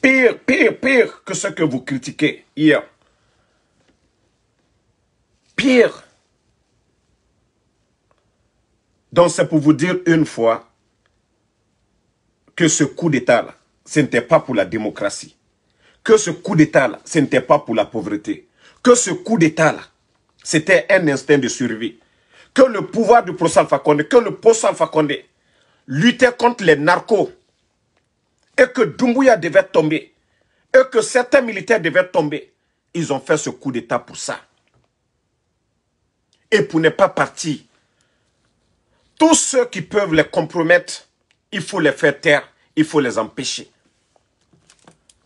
Pire, pire, pire que ce que vous critiquez hier. Pire. Donc c'est pour vous dire une fois que ce coup d'État-là, ce n'était pas pour la démocratie. Que ce coup d'État-là, ce n'était pas pour la pauvreté. Que ce coup d'État-là, c'était un instinct de survie. Que le pouvoir du Alpha Condé, que le Prosalfa Condé luttait contre les narcos et que Doumbouya devait tomber, et que certains militaires devaient tomber, ils ont fait ce coup d'État pour ça. Et pour ne pas partir, tous ceux qui peuvent les compromettre, il faut les faire taire, il faut les empêcher.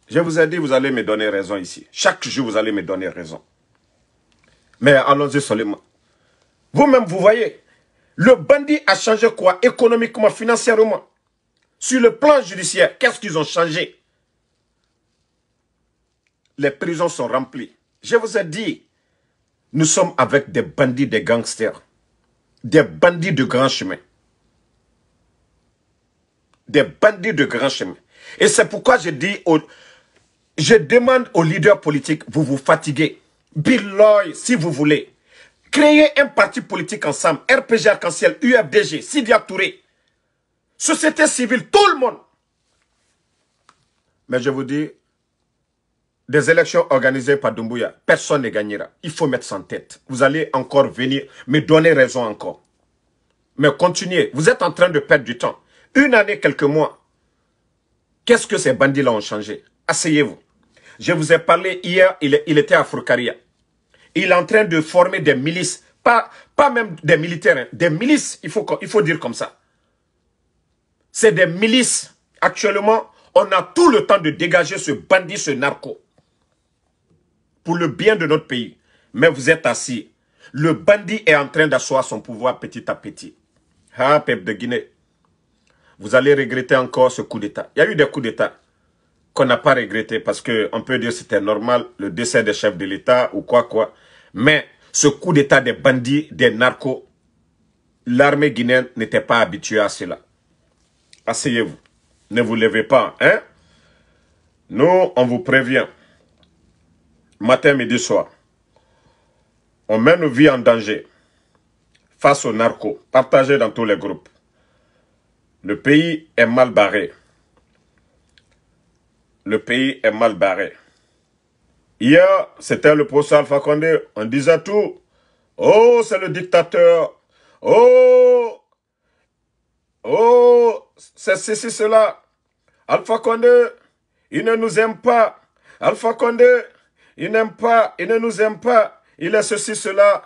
Je vous ai dit, vous allez me donner raison ici. Chaque jour, vous allez me donner raison. Mais allons-y seulement. Vous-même, vous voyez, le bandit a changé quoi économiquement, financièrement sur le plan judiciaire, qu'est-ce qu'ils ont changé Les prisons sont remplies. Je vous ai dit, nous sommes avec des bandits, des gangsters, des bandits de grand chemin. Des bandits de grand chemin. Et c'est pourquoi je dis, je demande aux leaders politiques, vous vous fatiguez. Bill si vous voulez. Créez un parti politique ensemble, RPG Arc-en-Ciel, UFDG, Sidia Touré société civile, tout le monde. Mais je vous dis, des élections organisées par Dumbuya, personne ne gagnera. Il faut mettre ça en tête. Vous allez encore venir me donner raison encore. Mais continuez. Vous êtes en train de perdre du temps. Une année, quelques mois. Qu'est-ce que ces bandits-là ont changé Asseyez-vous. Je vous ai parlé hier, il, était à Fourcaria. Il est en train de former des milices. Pas, pas même des militaires, hein. des milices, il faut, il faut dire comme ça c'est des milices. Actuellement, on a tout le temps de dégager ce bandit, ce narco. Pour le bien de notre pays. Mais vous êtes assis. Le bandit est en train d'asseoir son pouvoir petit à petit. Ah, peuple de Guinée. Vous allez regretter encore ce coup d'État. Il y a eu des coups d'État qu'on n'a pas regretté parce que on peut dire c'était normal le décès des chefs de l'État ou quoi quoi. Mais ce coup d'État des bandits, des narcos, l'armée guinéenne n'était pas habituée à cela asseyez-vous. Ne vous levez pas, hein? Nous, on vous prévient. Matin, midi, soir. On met nos vies en danger face aux narcos, partagés dans tous les groupes. Le pays est mal barré. Le pays est mal barré. Hier, c'était le procès Alpha Condé. On disait tout. Oh, c'est le dictateur. Oh, Oh, c'est ceci, cela. Alpha Condé, il ne nous aime pas. Alpha Condé, il n'aime pas, il ne nous aime pas. Il est ceci, cela.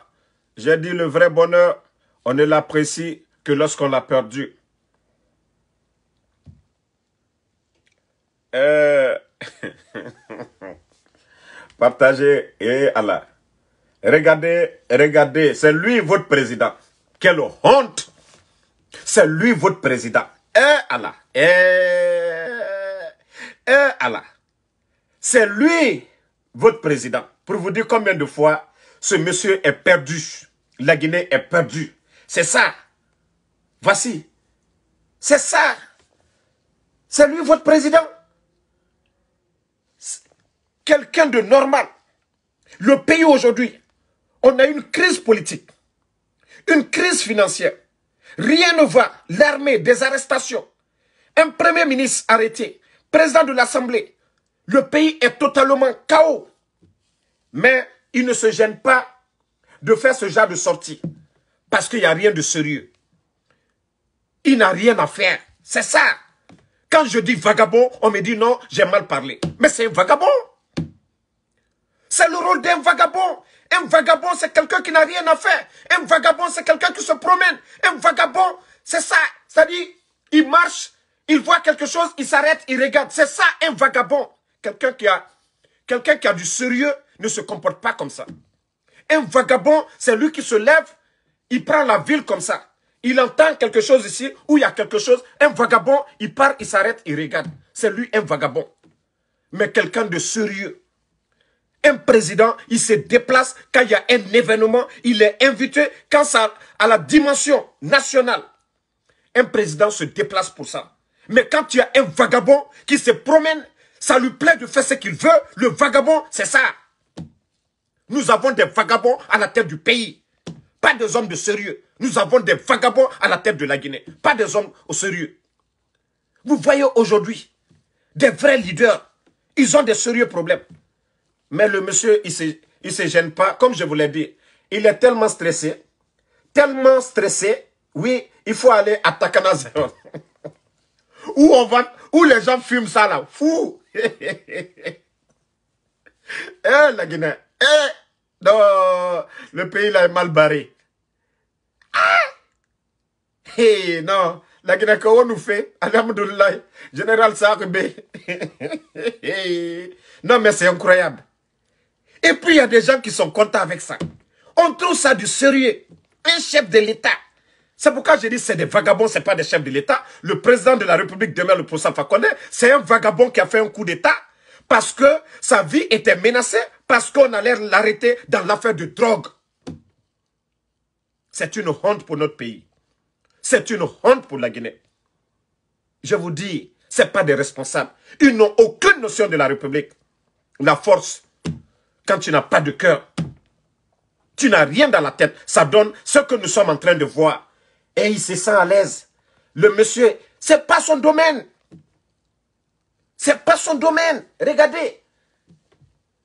J'ai dit le vrai bonheur, on ne l'apprécie que lorsqu'on l'a perdu. Euh. Partagez et Allah. Regardez, regardez, c'est lui votre président. Quelle honte c'est lui votre président. Eh Allah. Eh, eh, Allah. C'est lui votre président. Pour vous dire combien de fois ce monsieur est perdu. La Guinée est perdue. C'est ça. Voici. C'est ça. C'est lui votre président. Quelqu'un de normal. Le pays aujourd'hui, on a une crise politique, une crise financière, Rien ne va. L'armée, des arrestations. Un premier ministre arrêté. Président de l'Assemblée. Le pays est totalement chaos. Mais il ne se gêne pas de faire ce genre de sortie. Parce qu'il n'y a rien de sérieux. Il n'a rien à faire. C'est ça. Quand je dis vagabond, on me dit non, j'ai mal parlé. Mais c'est un vagabond. C'est le rôle d'un vagabond. Un vagabond, c'est quelqu'un qui n'a rien à faire. Un vagabond, c'est quelqu'un qui se promène. Un vagabond, c'est ça. C'est-à-dire, il marche, il voit quelque chose, il s'arrête, il regarde. C'est ça, un vagabond. Quelqu'un qui a, qui a du sérieux ne se comporte pas comme ça. Un vagabond, c'est lui qui se lève, il prend la ville comme ça. Il entend quelque chose ici, où il y a quelque chose. Un vagabond, il part, il s'arrête, il regarde. C'est lui un vagabond. Mais quelqu'un de sérieux, un président, il se déplace quand il y a un événement, il est invité quand ça à la dimension nationale. Un président se déplace pour ça. Mais quand y a un vagabond qui se promène, ça lui plaît de faire ce qu'il veut. Le vagabond, c'est ça. Nous avons des vagabonds à la tête du pays. Pas des hommes de sérieux. Nous avons des vagabonds à la tête de la Guinée. Pas des hommes au sérieux. Vous voyez aujourd'hui, des vrais leaders, ils ont des sérieux problèmes. Mais le monsieur, il ne se, il se gêne pas. Comme je vous l'ai dit, il est tellement stressé. Tellement stressé. Oui, il faut aller à Takana. où, on va, où les gens fument ça là. Fou. eh, la Guinée. Eh, non, le pays là est mal barré. Ah! Hey, non. La Guinée, qu'on nous fait, Alhamdoulilah, Général Sarbe. Non, mais c'est incroyable. Et puis, il y a des gens qui sont contents avec ça. On trouve ça du sérieux. Un chef de l'État. C'est pourquoi je dis c'est des vagabonds, c'est pas des chefs de l'État. Le président de la République, demain, le professeur Fakonde, c'est un vagabond qui a fait un coup d'État parce que sa vie était menacée, parce qu'on allait l'arrêter dans l'affaire de drogue. C'est une honte pour notre pays. C'est une honte pour la Guinée. Je vous dis, ce n'est pas des responsables. Ils n'ont aucune notion de la République. La force, quand tu n'as pas de cœur, tu n'as rien dans la tête. Ça donne ce que nous sommes en train de voir. Et il se sent à l'aise. Le monsieur, c'est pas son domaine. C'est pas son domaine. Regardez.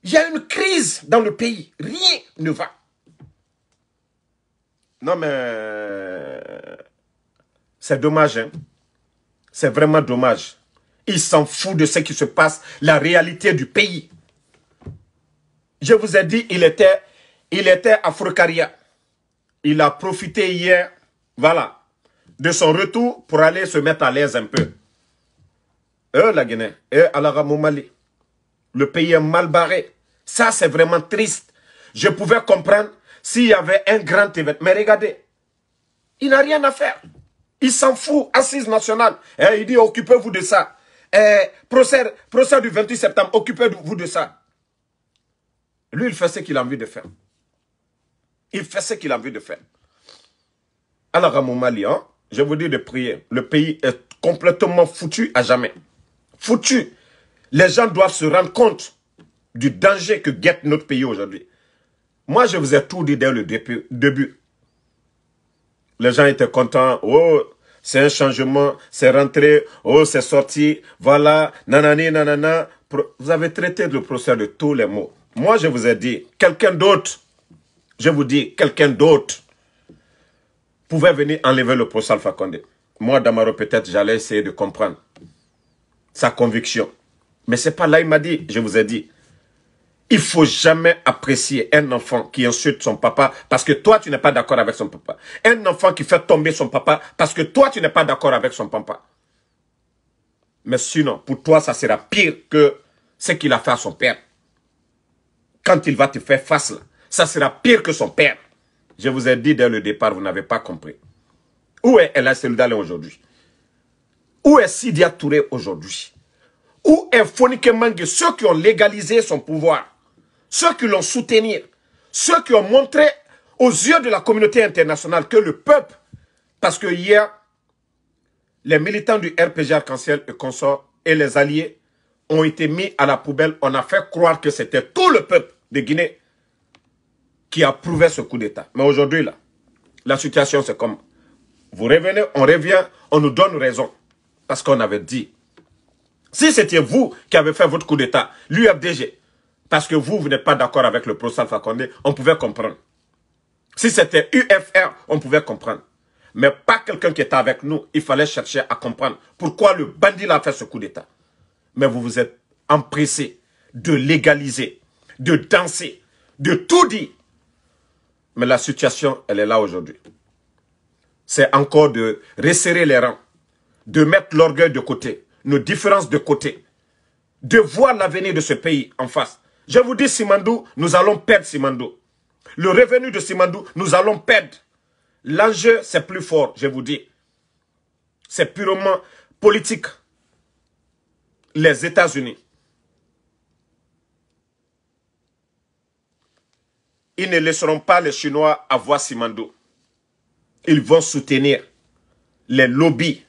Il y a une crise dans le pays. Rien ne va. Non, mais euh, c'est dommage. Hein? C'est vraiment dommage. Il s'en fout de ce qui se passe, la réalité du pays. Je vous ai dit, il était, il était à Il a profité hier, voilà, de son retour pour aller se mettre à l'aise un peu. Eux, la Guinée, eux, la mali Le pays est mal barré. Ça, c'est vraiment triste. Je pouvais comprendre s'il y avait un grand événement. Mais regardez, il n'a rien à faire. Il s'en fout, assise nationale. Eh, il dit, occupez-vous de ça. Et eh, procès du 28 septembre, occupez-vous de ça. Lui, il fait ce qu'il a envie de faire. Il fait ce qu'il a envie de faire. Alors, à mon Mali, hein, je vous dis de prier. Le pays est complètement foutu à jamais. Foutu. Les gens doivent se rendre compte du danger que guette notre pays aujourd'hui. Moi, je vous ai tout dit dès le début. Les gens étaient contents. Oh, c'est un changement, c'est rentré, oh, c'est sorti, voilà, nanani, nanana. Vous avez traité le procès de tous les mots. Moi, je vous ai dit, quelqu'un d'autre, je vous dis, quelqu'un d'autre pouvait venir enlever le professeur Alpha Condé. Moi, Damaro, peut-être, j'allais essayer de comprendre sa conviction. Mais ce n'est pas là, il m'a dit, je vous ai dit. Il faut jamais apprécier un enfant qui insulte son papa parce que toi, tu n'es pas d'accord avec son papa. Un enfant qui fait tomber son papa parce que toi, tu n'es pas d'accord avec son papa. Mais sinon, pour toi, ça sera pire que ce qu'il a fait à son père quand il va te faire face, là, ça sera pire que son père. Je vous ai dit dès le départ, vous n'avez pas compris. Où est El Seldale aujourd'hui Où est Sidia Touré aujourd'hui Où est Fonike Mangue, ceux qui ont légalisé son pouvoir Ceux qui l'ont soutenu Ceux qui ont montré aux yeux de la communauté internationale que le peuple, parce que hier, les militants du RPG arc en et et les alliés ont été mis à la poubelle. On a fait croire que c'était tout le peuple de Guinée qui approuvait ce coup d'État. Mais aujourd'hui, là, la situation, c'est comme vous revenez, on revient, on nous donne raison. Parce qu'on avait dit. Si c'était vous qui avez fait votre coup d'État, l'UFDG, parce que vous, vous n'êtes pas d'accord avec le procès Alpha on pouvait comprendre. Si c'était UFR, on pouvait comprendre. Mais pas quelqu'un qui était avec nous, il fallait chercher à comprendre pourquoi le bandit a fait ce coup d'État. Mais vous vous êtes empressé de légaliser de danser, de tout dire. Mais la situation, elle est là aujourd'hui. C'est encore de resserrer les rangs, de mettre l'orgueil de côté, nos différences de côté, de voir l'avenir de ce pays en face. Je vous dis, Simandou, nous allons perdre Simandou. Le revenu de Simandou, nous allons perdre. L'enjeu, c'est plus fort, je vous dis. C'est purement politique. Les États-Unis. ils ne laisseront pas les Chinois avoir Simando. Ils vont soutenir les lobbies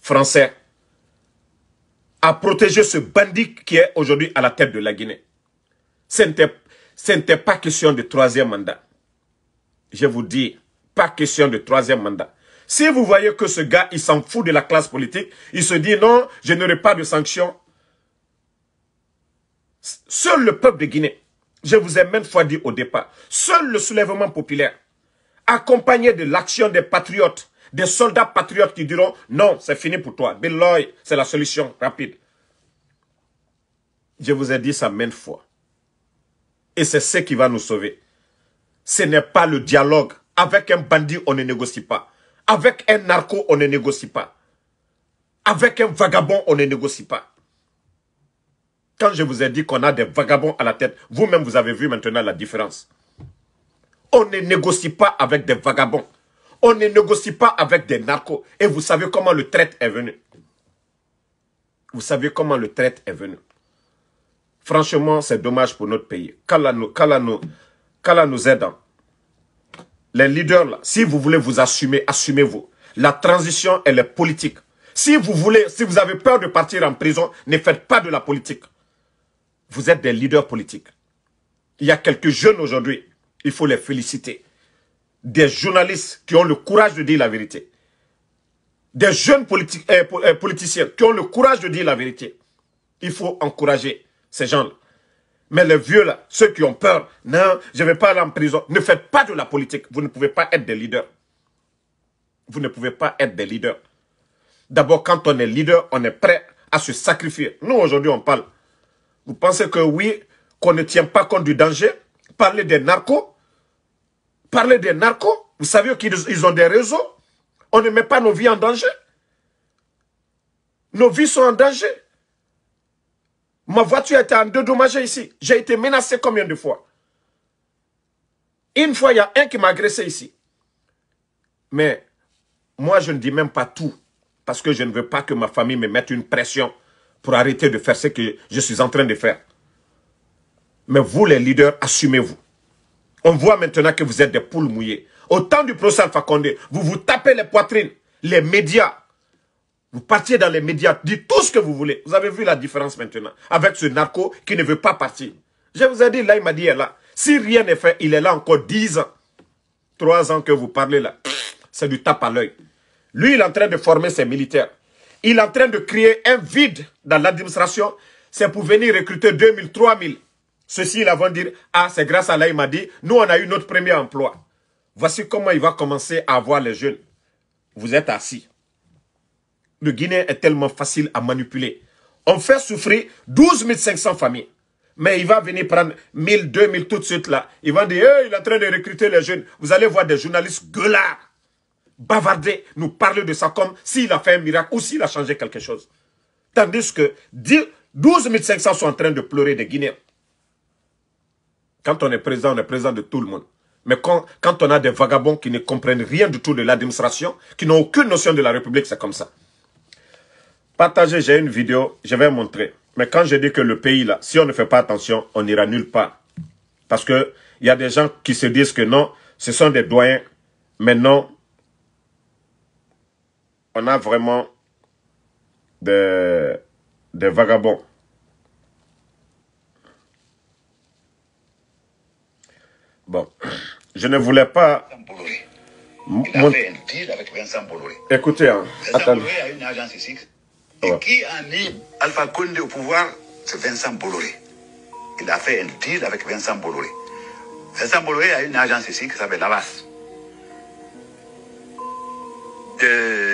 français à protéger ce bandit qui est aujourd'hui à la tête de la Guinée. Ce n'était pas question de troisième mandat. Je vous dis, pas question de troisième mandat. Si vous voyez que ce gars, il s'en fout de la classe politique, il se dit non, je n'aurai pas de sanctions. Seul le peuple de Guinée je vous ai même fois dit au départ, seul le soulèvement populaire, accompagné de l'action des patriotes, des soldats patriotes qui diront « Non, c'est fini pour toi. Belloy, c'est la solution rapide. » Je vous ai dit ça même fois. Et c'est ce qui va nous sauver. Ce n'est pas le dialogue. Avec un bandit, on ne négocie pas. Avec un narco, on ne négocie pas. Avec un vagabond, on ne négocie pas. Quand je vous ai dit qu'on a des vagabonds à la tête, vous-même, vous avez vu maintenant la différence. On ne négocie pas avec des vagabonds. On ne négocie pas avec des narcos. Et vous savez comment le traite est venu. Vous savez comment le traite est venu. Franchement, c'est dommage pour notre pays. Kala nous, aide. Hein. Les leaders, si vous voulez vous assumer, assumez-vous. La transition, elle est politique. Si vous voulez, si vous avez peur de partir en prison, ne faites pas de la politique vous êtes des leaders politiques. Il y a quelques jeunes aujourd'hui, il faut les féliciter. Des journalistes qui ont le courage de dire la vérité. Des jeunes euh, euh, politiciens qui ont le courage de dire la vérité. Il faut encourager ces gens-là. Mais les vieux là, ceux qui ont peur, non, je ne vais pas aller en prison. Ne faites pas de la politique. Vous ne pouvez pas être des leaders. Vous ne pouvez pas être des leaders. D'abord, quand on est leader, on est prêt à se sacrifier. Nous, aujourd'hui, on parle vous pensez que oui, qu'on ne tient pas compte du danger Parler des narcos Parler des narcos Vous savez qu'ils ont des réseaux On ne met pas nos vies en danger Nos vies sont en danger. Ma voiture a été endommagée ici. J'ai été menacé combien de fois Une fois, il y a un qui m'a agressé ici. Mais moi, je ne dis même pas tout. Parce que je ne veux pas que ma famille me mette une pression pour arrêter de faire ce que je suis en train de faire. Mais vous, les leaders, assumez-vous. On voit maintenant que vous êtes des poules mouillées. Au temps du procès Alpha Condé, vous vous tapez les poitrines, les médias. Vous partiez dans les médias, dites tout ce que vous voulez. Vous avez vu la différence maintenant avec ce narco qui ne veut pas partir. Je vous ai dit, là, il m'a dit, là. Si rien n'est fait, il est là encore 10 ans. 3 ans que vous parlez là. C'est du tape à l'œil. Lui, il est en train de former ses militaires. Il est en train de créer un vide dans l'administration. C'est pour venir recruter 2000, 3000. Ceci, ils vont dire, ah, c'est grâce à là, il m'a dit, nous, on a eu notre premier emploi. Voici comment il va commencer à voir les jeunes. Vous êtes assis. Le Guinée est tellement facile à manipuler. On fait souffrir 12 500 familles. Mais il va venir prendre 1000, 2000 tout de suite là. Il va dire, il est en train de recruter les jeunes. Vous allez voir des journalistes gueulards bavarder, nous parler de ça comme s'il a fait un miracle ou s'il a changé quelque chose. Tandis que 12 500 sont en train de pleurer des Guinéens. Quand on est présent, on est présent de tout le monde. Mais quand, quand on a des vagabonds qui ne comprennent rien du tout de l'administration, qui n'ont aucune notion de la République, c'est comme ça. Partagez, j'ai une vidéo, je vais montrer. Mais quand je dis que le pays, là, si on ne fait pas attention, on n'ira nulle part. Parce que il y a des gens qui se disent que non, ce sont des doyens. Mais non, on a vraiment des, des vagabonds. Bon, je ne voulais pas... Il mon... fait un deal avec Vincent Bolloré. Écoutez, hein, Vincent Bolloré a une agence ici. Et qui a mis Alpha Condé au pouvoir C'est Vincent Bolloré. Il a fait un deal avec Vincent Bolloré. Vincent Bolloré a une agence ici qui s'appelle Lavas. Euh,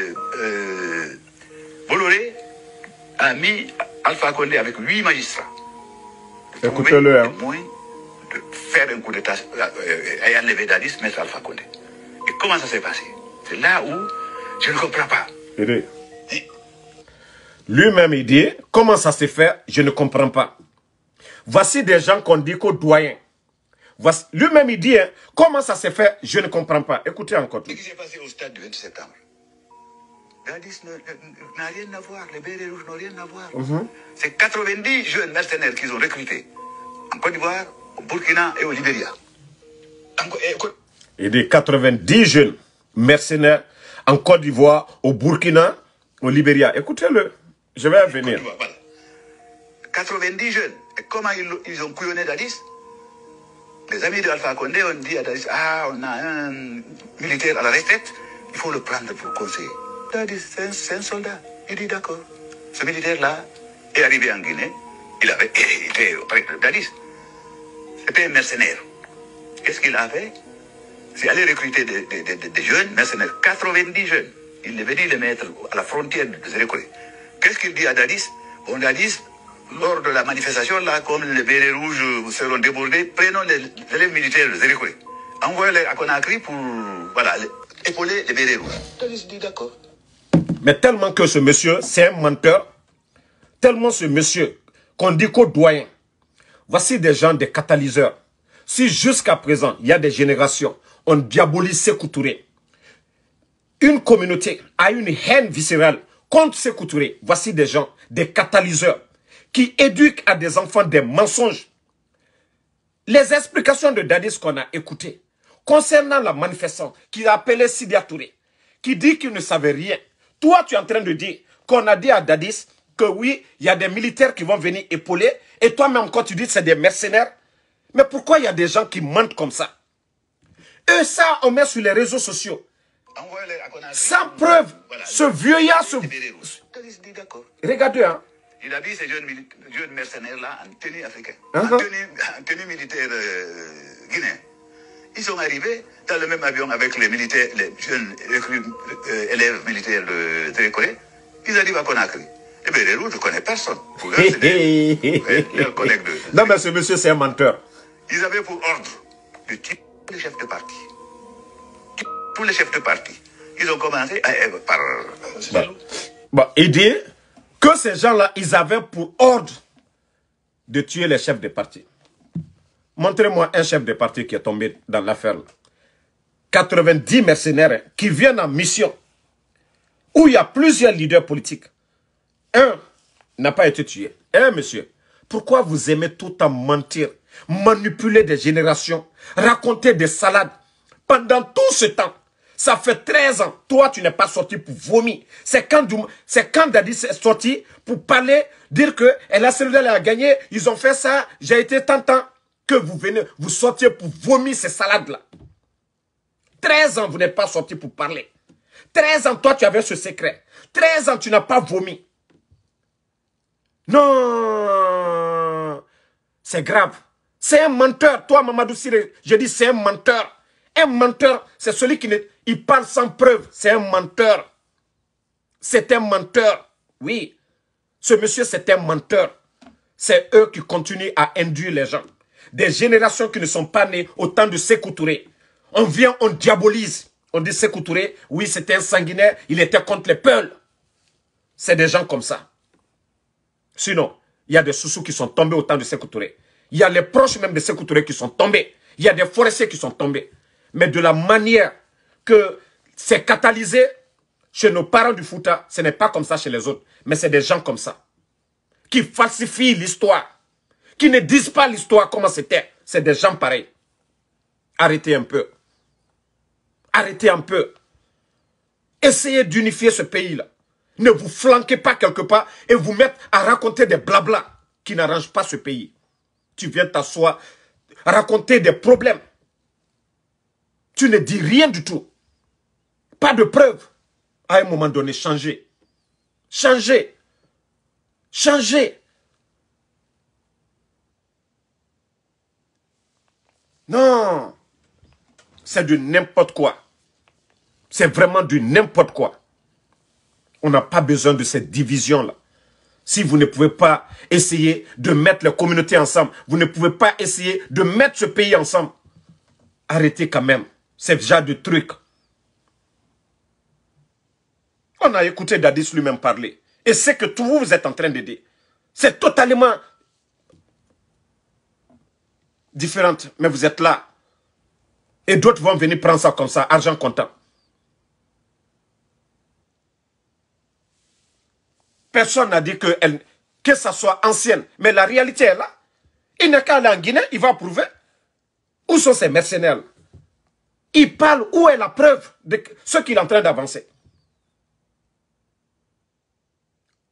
a mis Alpha Condé avec huit magistrats. Écoutez-le. Hein. faire un coup d'État et euh, enlever Alpha Condé. comment ça s'est passé C'est là où je ne comprends pas. Lui-même, il dit, comment ça s'est fait, je ne comprends pas. Voici des gens qu'on dit qu'au doyen. Lui-même, il dit, hein, comment ça s'est fait, je ne comprends pas. Écoutez encore. Ce qui s'est passé au stade du 20 septembre, Dadis n'a rien à voir, les Bérets Rouges n'ont rien à voir. Mhm. C'est 90 jeunes mercenaires qu'ils ont recrutés en Côte d'Ivoire, au Burkina et au Libéria. Il eh, des 90 jeunes mercenaires en Côte d'Ivoire, au Burkina, au Libéria. Écoutez-le, je vais venir. 90 jeunes. Et comment ils, ils ont couillonné Dadis Les amis de Alpha Condé ont dit à Dadis, ah, on a un militaire à la retraite, il faut le prendre pour conseiller. Dadis, c'est un, soldat. Il dit d'accord. Ce militaire-là est arrivé en Guinée. Il avait été Dadis. C'était un mercenaire. Qu'est-ce qu'il avait C'est aller recruter des, jeunes mercenaires, 90 jeunes. Il est venu les mettre à la frontière de Zérécoré. Qu'est-ce qu'il dit à Dadis On a dit, lors de la manifestation, là, comme les bérets rouges seront débordés, prenons les, élèves militaires de Zérécoré. Envoyez-les à Conakry pour voilà, épauler les bérets rouges. Dadis dit d'accord. Mais tellement que ce monsieur, c'est un menteur, tellement ce monsieur qu'on dit qu'au doyen, voici des gens, des catalyseurs. Si jusqu'à présent, il y a des générations, on diabolise Sekou une communauté a une haine viscérale contre Sekou voici des gens, des catalyseurs, qui éduquent à des enfants des mensonges. Les explications de Dadis qu'on a écoutées concernant la manifestation qui a appelé Sidia Touré, qui dit qu'il ne savait rien, toi, tu es en train de dire qu'on a dit à Dadis que oui, il y a des militaires qui vont venir épauler. Et toi-même, quand tu dis que c'est des mercenaires, mais pourquoi il y a des gens qui mentent comme ça Eux, ça, on met sur les réseaux sociaux. Sans preuve, Ce ce ya ce... Regardez, hein. Il a dit ces jeunes, jeunes mercenaires-là en tenue africaine, uh-huh. en, tenue, militaire euh, ils sont arrivés dans le même avion avec les militaires, les jeunes euh, élèves militaires de l'école. Ils arrivent à Conakry. Eh bien, les rouges, je ne connais personne. Non, mais ce monsieur, c'est un menteur. Ils avaient pour ordre de tuer les chefs de parti. Tous les chefs de parti. Ils ont commencé à, par... Bah. il dit que ces gens-là, ils avaient pour ordre de tuer les chefs de parti. Montrez-moi un chef de parti qui est tombé dans l'affaire. 90 mercenaires qui viennent en mission, où il y a plusieurs leaders politiques. Un n'a pas été tué. Un eh, monsieur, pourquoi vous aimez tout en mentir, manipuler des générations, raconter des salades pendant tout ce temps ça fait 13 ans, toi, tu n'es pas sorti pour vomir. C'est quand, quand Dadis est sorti pour parler, dire que la cellule a gagné, ils ont fait ça, j'ai été tentant que vous venez, vous sortiez pour vomir ces salades-là. 13 ans, vous n'êtes pas sorti pour parler. 13 ans, toi, tu avais ce secret. 13 ans, tu n'as pas vomi. Non, c'est grave. C'est un menteur. Toi, Mamadou Siré, je dis c'est un menteur. Un menteur, c'est celui qui il parle sans preuve. C'est un menteur. C'est un menteur. Oui. Ce monsieur, c'est un menteur. C'est eux qui continuent à induire les gens des générations qui ne sont pas nées au temps de Sekou On vient, on diabolise. On dit Sekou oui, c'était un sanguinaire, il était contre les peuls. C'est des gens comme ça. Sinon, il y a des Soussous qui sont tombés au temps de Sekou Il y a les proches même de Sekou qui sont tombés. Il y a des forestiers qui sont tombés. Mais de la manière que c'est catalysé chez nos parents du Fouta, ce n'est pas comme ça chez les autres. Mais c'est des gens comme ça qui falsifient l'histoire qui ne disent pas l'histoire comment c'était. C'est des gens pareils. Arrêtez un peu. Arrêtez un peu. Essayez d'unifier ce pays-là. Ne vous flanquez pas quelque part et vous mettez à raconter des blablas qui n'arrangent pas ce pays. Tu viens t'asseoir, raconter des problèmes. Tu ne dis rien du tout. Pas de preuves. À un moment donné, changez. Changez. Changez. Non C'est du n'importe quoi. C'est vraiment du n'importe quoi. On n'a pas besoin de cette division-là. Si vous ne pouvez pas essayer de mettre les communautés ensemble, vous ne pouvez pas essayer de mettre ce pays ensemble, arrêtez quand même C'est genre de truc. On a écouté Dadis lui-même parler. Et c'est que tout vous êtes en train d'aider. C'est totalement différente, mais vous êtes là. Et d'autres vont venir prendre ça comme ça, argent comptant. Personne n'a dit que, elle, que ça soit ancienne. Mais la réalité est là. Il n'est qu'à aller en Guinée, il va prouver. Où sont ces mercenaires Il parle où est la preuve de ce qu'il est en train d'avancer.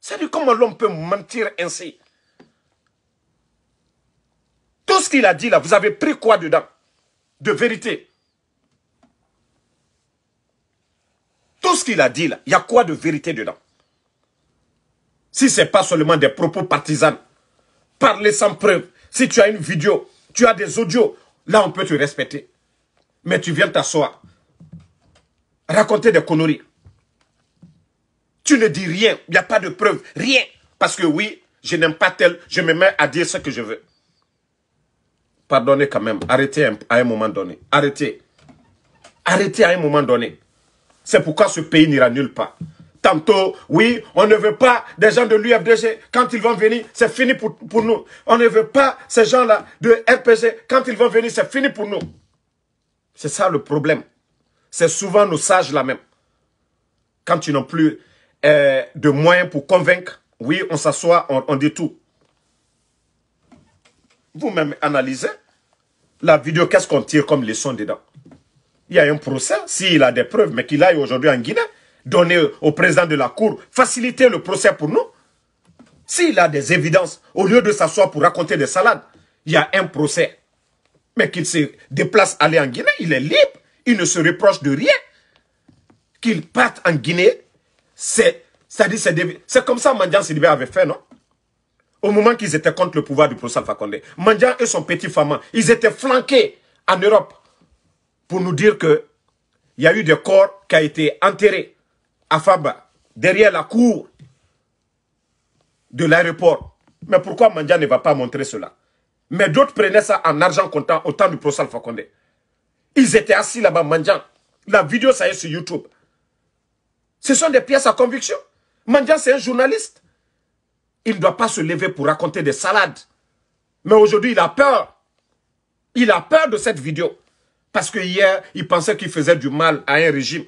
C'est-à-dire comment l'on peut mentir ainsi qu'il a dit là, vous avez pris quoi dedans De vérité. Tout ce qu'il a dit là, il y a quoi de vérité dedans Si ce n'est pas seulement des propos partisans, parler sans preuve, si tu as une vidéo, tu as des audios, là on peut te respecter. Mais tu viens t'asseoir, raconter des conneries. Tu ne dis rien, il n'y a pas de preuve, rien. Parce que oui, je n'aime pas tel, je me mets à dire ce que je veux. Pardonnez quand même. Arrêtez à un moment donné. Arrêtez. Arrêtez à un moment donné. C'est pourquoi ce pays n'ira nulle part. Tantôt, oui, on ne veut pas des gens de l'UFDG. Quand ils vont venir, c'est fini pour, nous. On ne veut pas ces gens-là de RPG. Quand ils vont venir, c'est fini pour nous. C'est ça le problème. C'est souvent nos sages là même. Quand ils n'ont plus euh, de moyens pour convaincre, oui, on s'assoit, on dit tout vous-même analysez la vidéo, qu'est-ce qu'on tire comme leçon dedans Il y a un procès, s'il a des preuves, mais qu'il aille aujourd'hui en Guinée, donner au président de la Cour, faciliter le procès pour nous. S'il a des évidences, au lieu de s'asseoir pour raconter des salades, il y a un procès. Mais qu'il se déplace aller en Guinée, il est libre, il ne se reproche de rien. Qu'il parte en Guinée, c'est c'est comme ça Mandian Sidibé avait fait, non au moment qu'ils étaient contre le pouvoir du professeur Alpha Condé. et son petit femme ils étaient flanqués en Europe pour nous dire que il y a eu des corps qui ont été enterrés à Faba, derrière la cour de l'aéroport. Mais pourquoi Mandia ne va pas montrer cela Mais d'autres prenaient ça en argent comptant au temps du professeur Alpha Condé. Ils étaient assis là-bas, Mandja. La vidéo, ça y est sur YouTube. Ce sont des pièces à conviction. Mandian, c'est un journaliste. Il ne doit pas se lever pour raconter des salades. Mais aujourd'hui, il a peur. Il a peur de cette vidéo. Parce que hier, il pensait qu'il faisait du mal à un régime.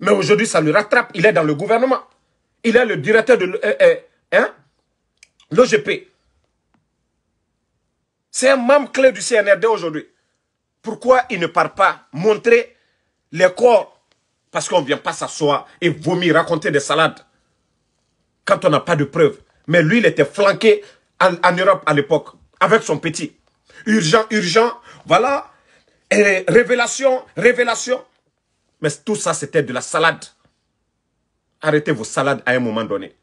Mais aujourd'hui, ça le rattrape. Il est dans le gouvernement. Il est le directeur de euh, euh, hein, l'OGP. C'est un membre clé du CNRD aujourd'hui. Pourquoi il ne part pas montrer les corps Parce qu'on ne vient pas s'asseoir et vomir, raconter des salades quand on n'a pas de preuves. Mais lui, il était flanqué en, Europe à l'époque, avec son petit. Urgent, urgent, voilà. révélation, révélation. Mais tout ça, c'était de la salade. Arrêtez vos salades à un moment donné.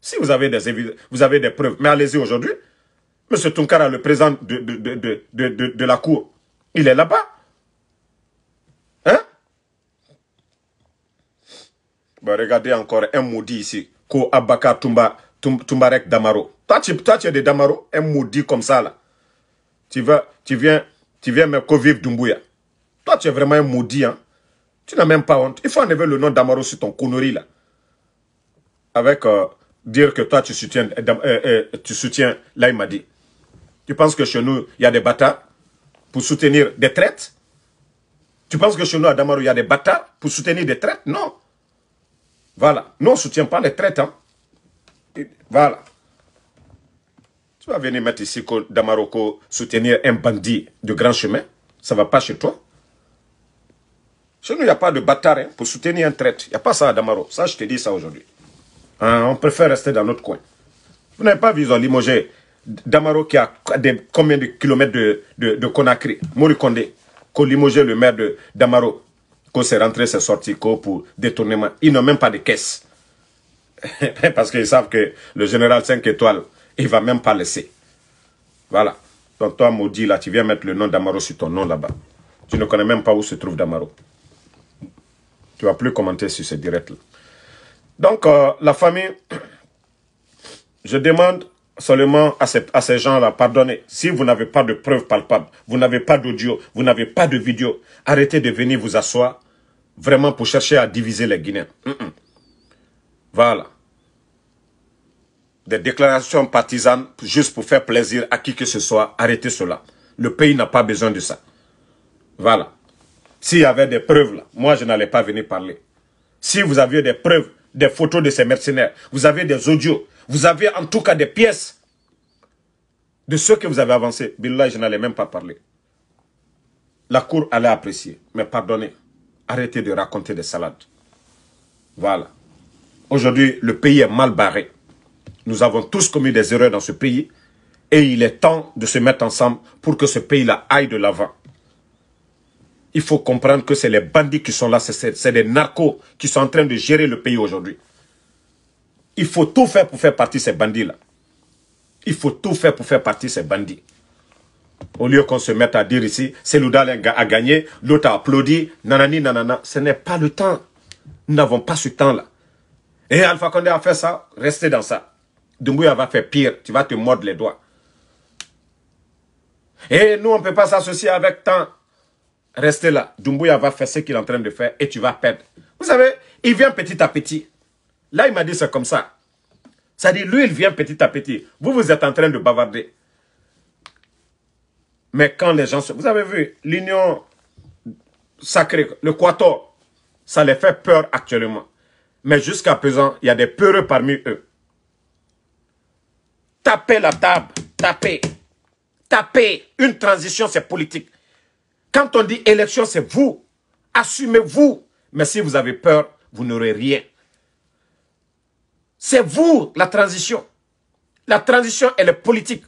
Si vous avez des, vous avez des preuves, mais allez-y aujourd'hui. Monsieur Tunkara, le président de, la cour, il est là-bas. Hein? Bah, regardez encore un maudit ici ko Abaka Tumba, Tumbarek Damaro. Toi tu, es de Damaro, un maudit comme ça, là. Tu, vas, tu viens, tu viens me convivre Dumbuya. Toi, tu es vraiment un maudit, hein. Tu n'as même pas honte. Il faut enlever le nom Damaro sur ton connerie, là. Avec euh, dire que toi, tu soutiens, euh, euh, là il tu soutiens Laïmadi. Tu penses que chez nous, il y a des bâtards pour soutenir des traites Tu penses que chez nous, à Damaro, il y a des bâtards pour soutenir des traites Non. Voilà. Nous, on ne soutient pas les traitants. Voilà. Tu vas venir mettre ici que soutenir un bandit de grand chemin. Ça ne va pas chez toi. Chez nous, il n'y a pas de bâtard hein, pour soutenir un traite. Il n'y a pas ça à Damaro. Ça, je te dis ça aujourd'hui. Hein, on préfère rester dans notre coin. Vous n'avez pas vu, en limogé Damaro qui a combien de kilomètres de, de, Conakry, Morikonde, qu'on limogé le maire de Damaro c'est rentré, c'est sorti, pour détournement. Ils n'ont même pas de caisse. Parce qu'ils savent que le général 5 étoiles, il va même pas laisser. Voilà. Donc toi, maudit, là, tu viens mettre le nom d'Amaro sur ton nom là-bas. Tu ne connais même pas où se trouve Damaro. Tu ne vas plus commenter sur ce direct-là. Donc, euh, la famille, je demande seulement à, ces, à ces gens-là, pardonnez, si vous n'avez pas de preuves palpables, vous n'avez pas d'audio, vous n'avez pas de vidéo, arrêtez de venir vous asseoir vraiment pour chercher à diviser les Guinéens. Mm, mm. Voilà. Des déclarations partisanes juste pour faire plaisir à qui que ce soit, arrêtez cela. Le pays n'a pas besoin de ça. Voilà. S'il y avait des preuves là, moi je n'allais pas venir parler. Si vous aviez des preuves, des photos de ces mercenaires, vous avez des audios, vous avez en tout cas des pièces de ceux que vous avez avancé, Billah, je n'allais même pas parler. La cour allait apprécier, mais pardonnez. Arrêtez de raconter des salades. Voilà. Aujourd'hui, le pays est mal barré. Nous avons tous commis des erreurs dans ce pays et il est temps de se mettre ensemble pour que ce pays-là aille de l'avant. Il faut comprendre que c'est les bandits qui sont là, c'est les narcos qui sont en train de gérer le pays aujourd'hui. Il faut tout faire pour faire partie de ces bandits-là. Il faut tout faire pour faire partie de ces bandits. Au lieu qu'on se mette à dire ici, c'est Loudal a gagné, l'autre a applaudi, nanani, nanana. Ce n'est pas le temps. Nous n'avons pas ce temps-là. Et eh, Alpha Condé a fait ça, restez dans ça. Dumbuya va faire pire, tu vas te mordre les doigts. Et eh, nous, on ne peut pas s'associer avec tant. Restez là. Dumbuya va faire ce qu'il est en train de faire et tu vas perdre. Vous savez, il vient petit à petit. Là, il m'a dit c'est comme ça. Ça dit, lui, il vient petit à petit. Vous, vous êtes en train de bavarder. Mais quand les gens... Vous avez vu, l'union sacrée, le Quator, ça les fait peur actuellement. Mais jusqu'à présent, il y a des peureux parmi eux. Tapez la table, tapez, tapez. Une transition, c'est politique. Quand on dit élection, c'est vous. Assumez-vous. Mais si vous avez peur, vous n'aurez rien. C'est vous, la transition. La transition, elle est politique.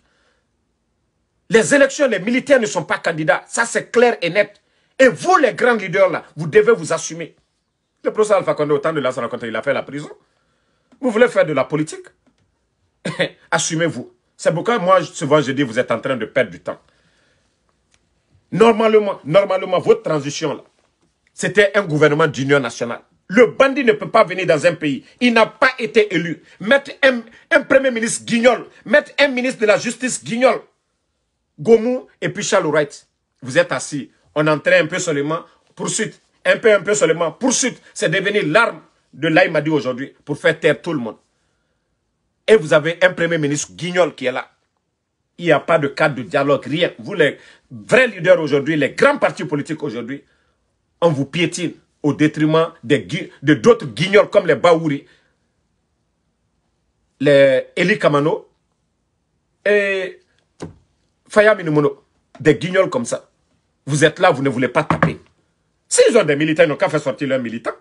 Les élections, les militaires ne sont pas candidats. Ça, c'est clair et net. Et vous, les grands leaders, là, vous devez vous assumer. Le professeur Alpha Condé, au temps de la rencontre, il a fait la prison. Vous voulez faire de la politique Assumez-vous. C'est pourquoi moi, souvent, je dis, vous êtes en train de perdre du temps. Normalement, normalement, votre transition, là, c'était un gouvernement d'union nationale. Le bandit ne peut pas venir dans un pays. Il n'a pas été élu. Mettre un premier ministre guignol, mettre un ministre de la justice guignol, Gomu et puis Charles Wright. Vous êtes assis. On entrait un peu seulement. Poursuite. Un peu, un peu seulement. Poursuite. C'est devenu l'arme de l'Aïmadi aujourd'hui pour faire taire tout le monde. Et vous avez un premier ministre guignol qui est là. Il n'y a pas de cadre de dialogue, rien. Vous, les vrais leaders aujourd'hui, les grands partis politiques aujourd'hui, on vous piétine au détriment de d'autres guignols comme les Baouri, les Eli Kamano et Fayam des guignols comme ça. Vous êtes là, vous ne voulez pas taper. S'ils ont des militaires, ils n'ont qu'à faire sortir leurs militants.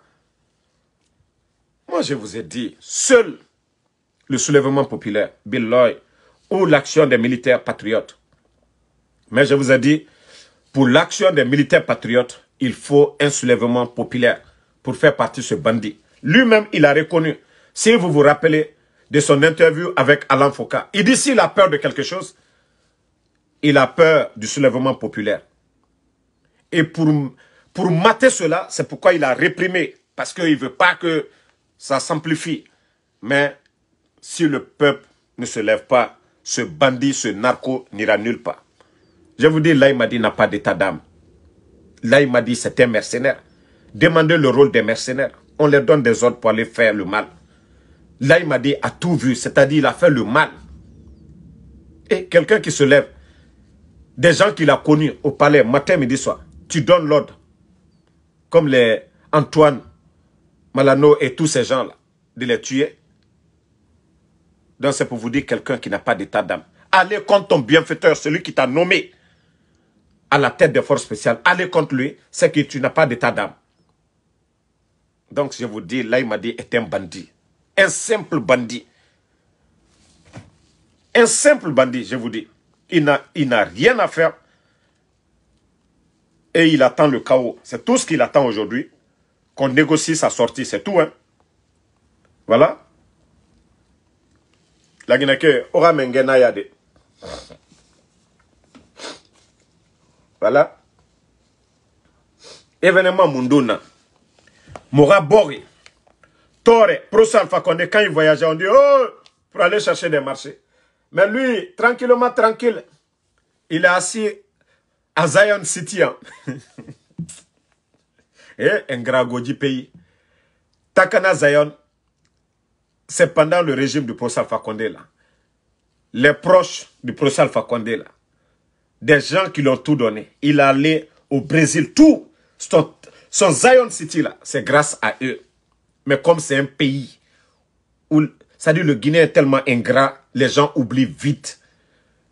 Moi, je vous ai dit, seul le soulèvement populaire, Bill Loy, ou l'action des militaires patriotes. Mais je vous ai dit, pour l'action des militaires patriotes, il faut un soulèvement populaire pour faire partie de ce bandit. Lui-même, il a reconnu. Si vous vous rappelez de son interview avec Alain Foucault, il dit s'il a peur de quelque chose, il a peur du soulèvement populaire. Et pour, pour mater cela, c'est pourquoi il a réprimé, parce qu'il ne veut pas que ça s'amplifie. Mais si le peuple ne se lève pas, ce bandit, ce narco n'ira nulle part. Je vous dis, là, il m'a dit, n'a pas d'état d'âme. Là, il m'a dit, c'est un mercenaire. Demandez le rôle des mercenaires. On leur donne des ordres pour aller faire le mal. Là, il m'a dit, a tout vu, c'est-à-dire, il a fait le mal. Et quelqu'un qui se lève, des gens qu'il a connus au palais, matin, midi, soir. Tu donnes l'ordre. Comme les Antoine, Malano et tous ces gens-là, de les tuer. Donc c'est pour vous dire quelqu'un qui n'a pas d'état d'âme. Allez contre ton bienfaiteur, celui qui t'a nommé à la tête des forces spéciales. Allez contre lui, c'est que tu n'as pas d'état d'âme. Donc je vous dis, là il m'a dit, est un bandit. Un simple bandit. Un simple bandit, je vous dis il n'a rien à faire. Et il attend le chaos. C'est tout ce qu'il attend aujourd'hui. Qu'on négocie sa sortie, c'est tout. Hein? Voilà. La Guinée, aura mengena Voilà. Événement Munduna. Mora Bori. Tore. Pro Salfa, quand il voyageait, on dit, oh, pour aller chercher des marchés. Mais lui, tranquillement, tranquille, il est assis à Zion City. Hein. Et un grand pays. Takana Zion, c'est pendant le régime du professeur Alpha Condé, Les proches du Procès Alpha Condé, Des gens qui l'ont tout donné. Il est allé au Brésil, tout. Son, Zion City, là, c'est grâce à eux. Mais comme c'est un pays où, ça dit, le Guinée est tellement ingrat les gens oublient vite.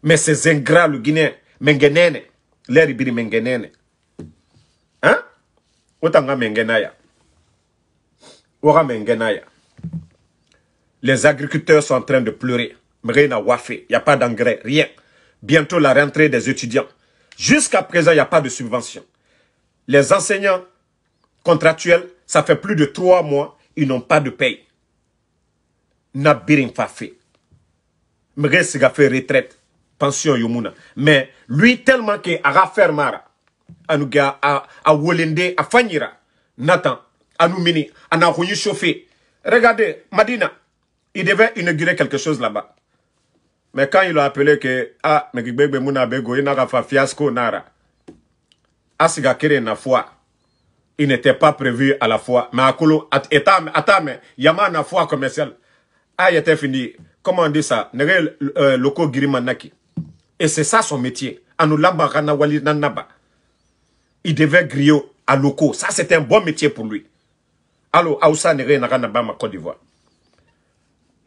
Mais ces ingrats, le Guinéen, Mengenene, les Hein? Mengenaya. Les agriculteurs sont en train de pleurer. il n'y a pas d'engrais, rien. Bientôt la rentrée des étudiants. Jusqu'à présent, il n'y a pas de subvention. Les enseignants contractuels, ça fait plus de trois mois, ils n'ont pas de paye. de Fafé. Il a fait retraite pension yomuna mais lui tellement qu'il a fait mara à a, a wolende a fanyira natan anu mini ana hoyi regardez Madina il devait inaugurer quelque chose là-bas mais quand il a appelé que ah mais Il bego ina un fiasco nara asiga kere na foi il n'était pas prévu à la fois mais akolo atame atame yama na foi commerciale ah il était fini comment dit ça, euh, loko girimanaki. Et c'est ça son métier. Anulamba Ranawali Nanaba. Il devait griot à loco. Ça, c'est un bon métier pour lui. Allo, Aoussa Nere Naranaba, ma Côte d'Ivoire.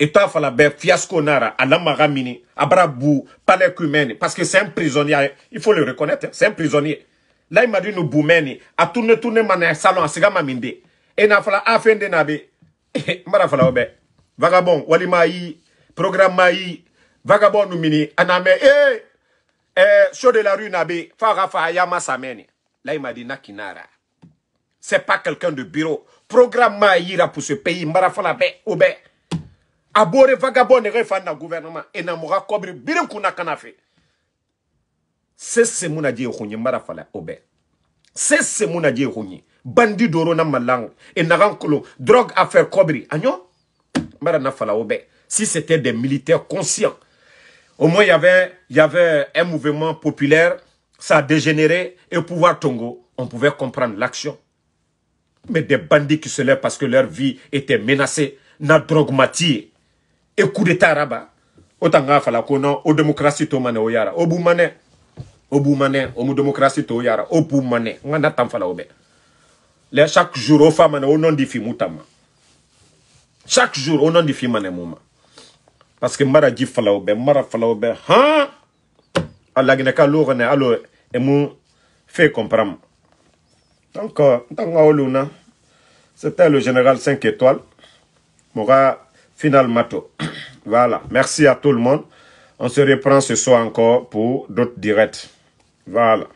Et toi, Falabé, fiasco Nara, Alama Ramini, Abrabou, Palais parce que c'est un prisonnier. Il faut le reconnaître, hein. c'est un prisonnier. Là, il m'a dit, nous boumeni, à tourner, tourner, mané, salon, à Sigama Minde. Et n'a fallu, à fin de nabe. Mara Falabé, vagabond, Walima, programme maï, vagabond mini aname eh eh chaud de la rue nabe fara yama sameni. là il m'a dit c'est pas quelqu'un de bureau programme maï pour ce pays marafala be obe oh, abore vagabond ne na gouvernement et na mura kobre bire kuna kanafe sese a je khunye marafala obe oh, sese a je khunye bandi doro na malang et na drogue affaire kobri anyo mara na fala obe oh, si c'était des militaires conscients. Au moins, il y avait, y avait un mouvement populaire, ça a dégénéré, et au pouvoir Tongo, on pouvait comprendre l'action. Mais des bandits qui se lèvent parce que leur vie était menacée, n'a drogmatié, et coup d'état rabat. Autant qu'on au démocratie tomane oyara, au boumane, au boumane, démocratie to oyara, au boumane, on a tant Chaque jour, aux a au nom des Chaque jour, au nom des filles, parce que mara ji falaw mara falaw bɛ han hein? a ka lo allo alo emu fe comprendre donc euh, donc c'était le général 5 étoiles Moura final mato voilà merci à tout le monde on se reprend ce soir encore pour d'autres directs voilà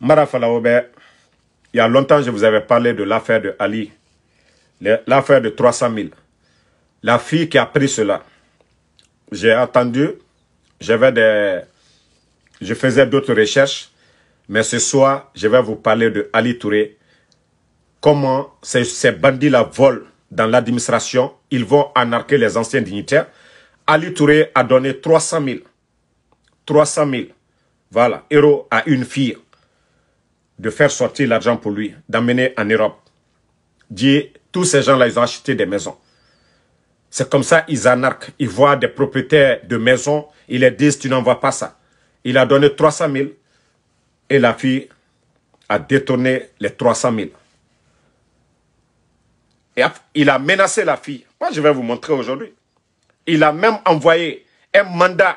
mara falaw il y a longtemps je vous avais parlé de l'affaire de Ali l'affaire de 300 000 la fille qui a pris cela j'ai attendu, j'avais des, je faisais d'autres recherches, mais ce soir, je vais vous parler de Ali Touré, comment ces, bandits-là volent dans l'administration, ils vont anarquer les anciens dignitaires. Ali Touré a donné 300 000, 300 000, voilà, euros à une fille de faire sortir l'argent pour lui, d'amener en Europe. tous ces gens-là, ils ont acheté des maisons. C'est comme ça, ils anarquent. Ils voient des propriétaires de maisons, ils les disent, tu n'en vois pas ça. Il a donné 300 000 et la fille a détourné les 300 000. Et il a menacé la fille. Moi, je vais vous montrer aujourd'hui. Il a même envoyé un mandat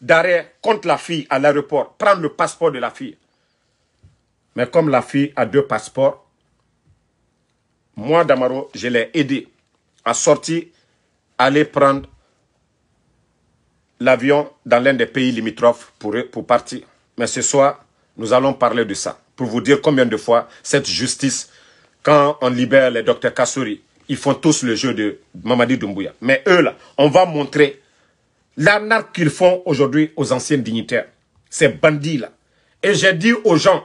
d'arrêt contre la fille à l'aéroport, prendre le passeport de la fille. Mais comme la fille a deux passeports, moi, Damaro, je l'ai aidé à sortir aller prendre l'avion dans l'un des pays limitrophes pour, pour partir. Mais ce soir, nous allons parler de ça, pour vous dire combien de fois cette justice, quand on libère les docteurs Kassouri, ils font tous le jeu de Mamadi Doumbouya. Mais eux, là, on va montrer l'arnaque qu'ils font aujourd'hui aux anciens dignitaires, ces bandits-là. Et j'ai dit aux gens,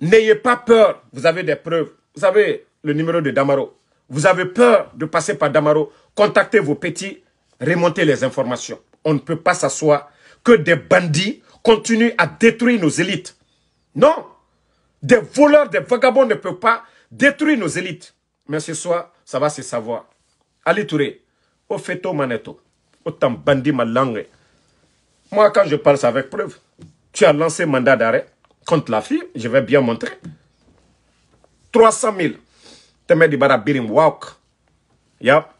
n'ayez pas peur, vous avez des preuves. Vous avez le numéro de Damaro, vous avez peur de passer par Damaro, contactez vos petits, remontez les informations. On ne peut pas s'asseoir que des bandits continuent à détruire nos élites. Non, des voleurs, des vagabonds ne peuvent pas détruire nos élites. Mais ce soir, ça va se savoir. Allez Touré, au feto maneto, autant bandit ma Moi, quand je parle, ça avec preuve. Tu as lancé mandat d'arrêt contre la fille, je vais bien montrer. 300 000. made de barabir beating walk. Yep.